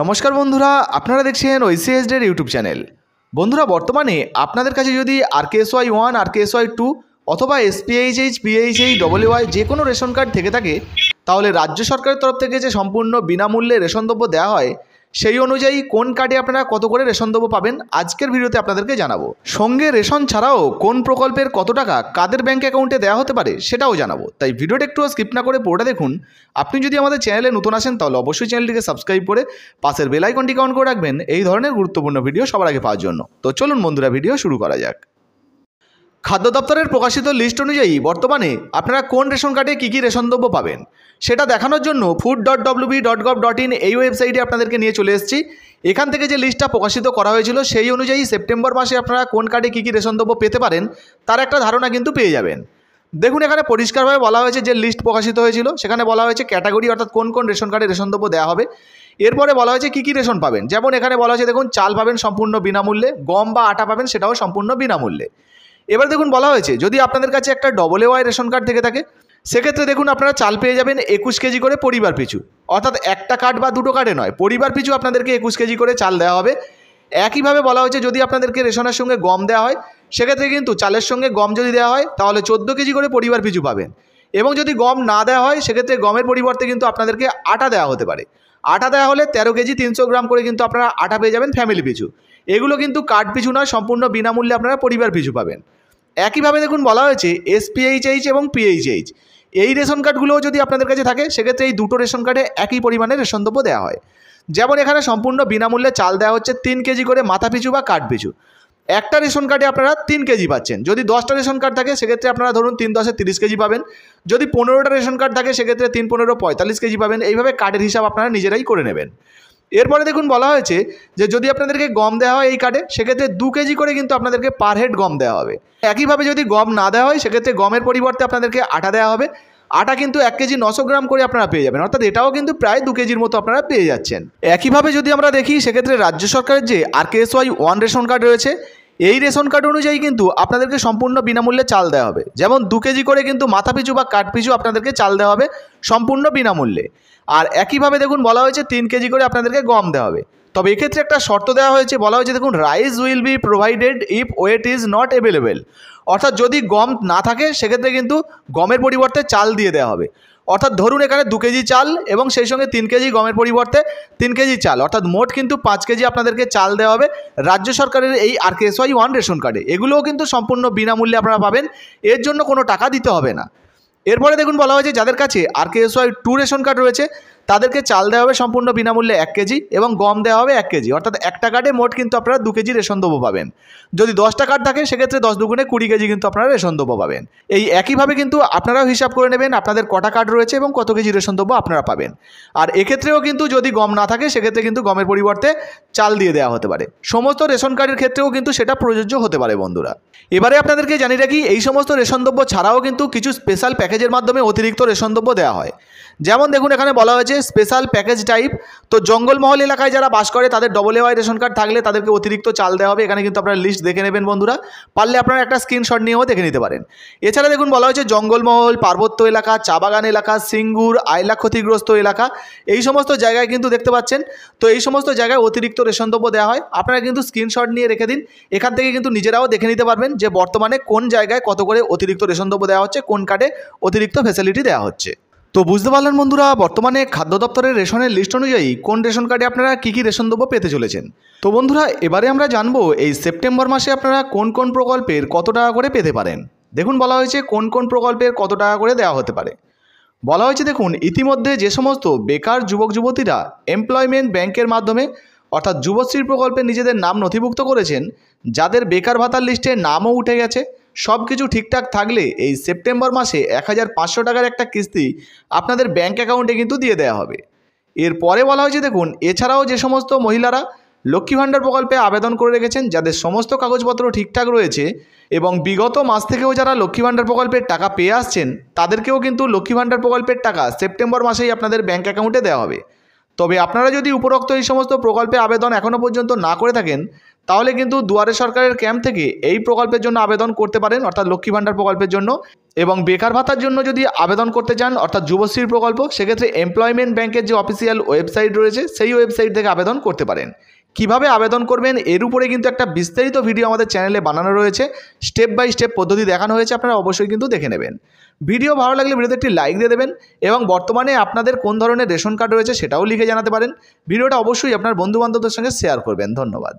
নমস্কার বন্ধুরা আপনারা দেখছেন ওইসিএসডের ইউটিউব চ্যানেল বন্ধুরা বর্তমানে আপনাদের কাছে যদি RKS Y one RKS Y two অথবা এসপিএইচএইচ পিএইচএই ডবল ওয়াই যে কোনো রেশন কার্ড থেকে থাকে তাহলে রাজ্য সরকারের তরফ থেকে যে সম্পূর্ণ বিনামূল্যে রেশন দ্রব্য দেওয়া হয় সেই অনুযায়ী কোন কার্ডে আপনারা কত করে রেশন দেবো পাবেন আজকের ভিডিওতে আপনাদেরকে জানাবো সঙ্গে রেশন ছাড়াও কোন প্রকল্পের কত টাকা কাদের ব্যাঙ্ক অ্যাকাউন্টে দেওয়া হতে পারে সেটাও জানাবো তাই ভিডিওটা একটু স্কিপ না করে পুরোটা দেখুন আপনি যদি আমাদের চ্যানেলে নতুন আসেন তাহলে অবশ্যই চ্যানেলটিকে সাবস্ক্রাইব করে পাশের বেলাইকনটি অন করে রাখবেন এই ধরনের গুরুত্বপূর্ণ ভিডিও সবার আগে পাওয়ার জন্য তো চলুন বন্ধুরা ভিডিও শুরু করা যাক খাদ্য দপ্তরের প্রকাশিত লিস্ট অনুযায়ী বর্তমানে আপনারা কোন রেশন কার্ডে কী কী রেশন দ্রব্য পাবেন সেটা দেখানোর জন্য food dot WB dot gov dot in এই ওয়েবসাইটে আপনাদেরকে নিয়ে চলে এসেছি এখান থেকে যে লিস্টটা প্রকাশিত করা হয়েছিল সেই অনুযায়ী সেপ্টেম্বর মাসে আপনারা কোন কার্ডে কী কী রেশন দ্রব্য পেতে পারেন তার একটা ধারণা কিন্তু পেয়ে যাবেন দেখুন এখানে পরিষ্কারভাবে বলা হয়েছে যে লিস্ট প্রকাশিত হয়েছিল সেখানে বলা হয়েছে ক্যাটাগরি অর্থাৎ কোন কোন রেশন কার্ডে রেশন দ্রব্য দেওয়া হবে এরপরে বলা হয়েছে কী কী রেশন পাবেন যেমন এখানে বলা হয়েছে দেখুন চাল পাবেন সম্পূর্ণ বিনামূল্যে গম বা আটা পাবেন সেটাও সম্পূর্ণ বিনামূল্যে এবার দেখুন বলা হয়েছে যদি আপনাদের কাছে একটা double A Y ration card থেকে থাকে সেক্ষেত্রে দেখুন আপনারা চাল পেয়ে যাবেন একুশ কেজি করে পরিবার পিছু অর্থাৎ একটা কার্ড বা দুটো কার্ডে নয় পরিবার পিছু আপনাদেরকে একুশ কেজি করে চাল দেওয়া হবে একইভাবে বলা হয়েছে যদি আপনাদেরকে রেশনের সঙ্গে গম দেওয়া হয় সেক্ষেত্রে কিন্তু চালের সঙ্গে গম যদি দেওয়া হয় তাহলে চোদ্দো কেজি করে পরিবার পিছু পাবেন এবং যদি গম না দেওয়া হয় সেক্ষেত্রে গমের পরিবর্তে কিন্তু আপনাদেরকে আটা দেওয়া হতে পারে আটা দেওয়া হলে তেরো কেজি তিনশো গ্রাম করে কিন্তু আপনারা আটা পেয়ে যাবেন ফ্যামিলি পিছু এগুলো কিন্তু কার্ড পিছু নয় সম্পূর্ণ বিনামূল্যে আপনারা পরিবার পিছু পাবেন একইভাবে দেখুন বলা হয়েছে এসপিএইচএইচ এবং পিএইচএইচ এই রেশন কার্ডগুলোও যদি আপনাদের কাছে থাকে সেক্ষেত্রে এই দুটো রেশন কার্ডে একই পরিমাণে রেশন দ্রব্য দেওয়া হয় যেমন এখানে সম্পূর্ণ বিনামূল্যে চাল দেওয়া হচ্ছে তিন কেজি করে মাথা পিছু বা কাঠ পিছু একটা রেশন কার্ডে আপনারা তিন কেজি পাচ্ছেন যদি দশটা রেশন কার্ড থাকে সেক্ষেত্রে আপনারা ধরুন তিন দশে তিরিশ কেজি পাবেন যদি পনেরোটা রেশন কার্ড থাকে সেক্ষেত্রে তিন পনেরো পঁয়তাল্লিশ কেজি পাবেন এইভাবে কার্ডের হিসাব আপনারা নিজেরাই করে নেবেন এরপরে দেখুন বলা হয়েছে যে যদি আপনাদেরকে গম দেওয়া হয় এই কার্ডে সেক্ষেত্রে দু কেজি করে কিন্তু আপনাদেরকে পার হেড গম দেওয়া হবে একইভাবে যদি গম না দেওয়া হয় সেক্ষেত্রে গমের পরিবর্তে আপনাদেরকে আটা দেওয়া হবে আটা কিন্তু এক কেজি নশো গ্রাম করে আপনারা পেয়ে যাবেন অর্থাৎ এটাও কিন্তু প্রায় দু কেজির মতো আপনারা পেয়ে যাচ্ছেন একইভাবে যদি আমরা দেখি সেক্ষেত্রে রাজ্য সরকারের যে R K S Y one ration card রয়েছে এই রেশন কার্ড অনুযায়ী কিন্তু আপনাদেরকে সম্পূর্ণ বিনামূল্যে চাল দেওয়া হবে যেমন দু কেজি করে কিন্তু মাথা পিছু বা কাঠ পিছু আপনাদেরকে চাল দেওয়া হবে সম্পূর্ণ বিনামূল্যে আর একইভাবে দেখুন বলা হয়েছে তিন কেজি করে আপনাদেরকে গম দেওয়া হবে তবে এক্ষেত্রে একটা শর্ত দেওয়া হয়েছে বলা হয়েছে দেখুন rice will be provided if wheat is not available অর্থাৎ যদি গম না থাকে সেক্ষেত্রে কিন্তু গমের পরিবর্তে চাল দিয়ে দেওয়া হবে অর্থাৎ ধরুন এখানে দু কেজি চাল এবং সেই সঙ্গে তিন কেজি গমের পরিবর্তে তিন কেজি চাল অর্থাৎ মোট কিন্তু পাঁচ কেজি আপনাদেরকে চাল দেওয়া হবে রাজ্য সরকারের এই R K S Y one ration কার্ডে এগুলোও কিন্তু সম্পূর্ণ বিনামূল্যে আপনারা পাবেন এর জন্য কোনো টাকা দিতে হবে না এরপরে দেখুন বলা হয়েছে যাদের কাছে R K S Y two ration card রয়েছে তাদেরকে চাল দেওয়া হবে সম্পূর্ণ বিনামূল্যে এক কেজি এবং গম দেওয়া হবে এক কেজি অর্থাৎ একটা কার্ডে মোট কিন্তু আপনারা দু কেজি রেশন দ্রব্য পাবেন যদি দশটা কার্ড থাকে সেক্ষেত্রে দশ দুগুণে কুড়ি কেজি কিন্তু আপনারা রেশন দ্রব্য পাবেন এই একইভাবে কিন্তু আপনারাও হিসাব করে নেবেন আপনাদের কটা কার্ড রয়েছে এবং কত কেজি রেশন দ্রব্য আপনারা পাবেন আর এক্ষেত্রেও কিন্তু যদি গম না থাকে সেক্ষেত্রে কিন্তু গমের পরিবর্তে চাল দিয়ে দেওয়া হতে পারে সমস্ত রেশন কার্ডের ক্ষেত্রেও কিন্তু সেটা প্রযোজ্য হতে পারে বন্ধুরা এবারে আপনাদেরকে জানি রাখি এই সমস্ত রেশন দ্রব্য ছাড়াও কিন্তু কিছু স্পেশাল প্যাকেজের মাধ্যমে অতিরিক্ত রেশন দ্রব্য দেওয়া হয় যেমন দেখুন এখানে বলা হয়েছে স্পেশাল প্যাকেজ টাইপ তো জঙ্গলমহল এলাকায় যারা বাস করে তাদের ডবল এওয়াই রেশন কার্ড থাকলে তাদেরকে অতিরিক্ত চাল দেওয়া হবে এখানে কিন্তু আপনারা লিস্ট দেখে নেবেন বন্ধুরা পারলে আপনারা একটা স্ক্রিনশট নিয়েও দেখে নিতে পারেন এছাড়া দেখুন বলা হয়েছে জঙ্গলমহল পার্বত্য এলাকা চা বাগান এলাকা সিঙ্গুর আয়লা ক্ষতিগ্রস্ত এলাকা এই সমস্ত জায়গায় কিন্তু দেখতে পাচ্ছেন তো এই সমস্ত জায়গায় অতিরিক্ত রেশন দ্রব্য দেওয়া হয় আপনারা কিন্তু স্ক্রিনশট নিয়ে রেখে দিন এখান থেকে কিন্তু নিজেরাও দেখে নিতে পারবেন যে বর্তমানে কোন জায়গায় কত করে অতিরিক্ত রেশন দ্রব্য দেওয়া হচ্ছে কোন কার্ডে অতিরিক্ত ফেসিলিটি দেওয়া হচ্ছে তো বুঝতে পারলেন বন্ধুরা বর্তমানে খাদ্য দপ্তরের রেশনের লিস্ট অনুযায়ী কোন রেশন কার্ডে আপনারা কী কী রেশন দ্রব্য পেতে চলেছেন তো বন্ধুরা এবারে আমরা জানবো এই সেপ্টেম্বর মাসে আপনারা কোন কোন প্রকল্পের কত টাকা করে পেতে পারেন দেখুন বলা হয়েছে কোন কোন প্রকল্পের কত টাকা করে দেওয়া হতে পারে বলা হয়েছে দেখুন ইতিমধ্যে যে সমস্ত বেকার যুবক যুবতীরা এমপ্লয়মেন্ট ব্যাংকের মাধ্যমে অর্থাৎ যুবশ্রী প্রকল্পে নিজেদের নাম নথিভুক্ত করেছেন যাদের বেকার ভাতার লিস্টে নামও উঠে গেছে সব কিছু ঠিকঠাক থাকলে এই সেপ্টেম্বর মাসে এক হাজার পাঁচশো টাকার একটা কিস্তি আপনাদের ব্যাঙ্ক অ্যাকাউন্টে কিন্তু দিয়ে দেওয়া হবে এরপরে বলা হয়েছে দেখুন এছাড়াও যে সমস্ত মহিলারা লক্ষ্মী ভাণ্ডার প্রকল্পে আবেদন করে রেখেছেন যাদের সমস্ত কাগজপত্র ঠিকঠাক রয়েছে এবং বিগত মাস থেকেও যারা লক্ষ্মী ভাণ্ডার প্রকল্পের টাকা পেয়ে আসছেন তাদেরকেও কিন্তু লক্ষ্মী ভাণ্ডার প্রকল্পের টাকা সেপ্টেম্বর মাসেই আপনাদের ব্যাঙ্ক অ্যাকাউন্টে দেওয়া হবে তবে আপনারা যদি উপরোক্ত এই সমস্ত প্রকল্পে আবেদন এখনও পর্যন্ত না করে থাকেন তাহলে কিন্তু দুয়ারে সরকারের ক্যাম্প থেকে এই প্রকল্পের জন্য আবেদন করতে পারেন অর্থাৎ লক্ষ্মী ভাণ্ডার প্রকল্পের জন্য এবং বেকার ভাতার জন্য যদি আবেদন করতে চান অর্থাৎ যুবশ্রীর প্রকল্প সেক্ষেত্রে এমপ্লয়মেন্ট ব্যাংকের যে অফিসিয়াল ওয়েবসাইট রয়েছে সেই ওয়েবসাইট থেকে আবেদন করতে পারেন কিভাবে আবেদন করবেন এর উপরে কিন্তু একটা বিস্তারিত ভিডিও আমাদের চ্যানেলে বানানো রয়েছে স্টেপ বাই স্টেপ পদ্ধতি দেখানো হয়েছে আপনারা অবশ্যই কিন্তু দেখে নেবেন ভিডিও ভালো লাগলে ভিডিওতে একটি লাইক দিয়ে দেবেন এবং বর্তমানে আপনাদের কোন ধরনের রেশন কার্ড রয়েছে সেটাও লিখে জানাতে পারেন ভিডিওটা অবশ্যই আপনার বন্ধুবান্ধবদের সঙ্গে শেয়ার করবেন ধন্যবাদ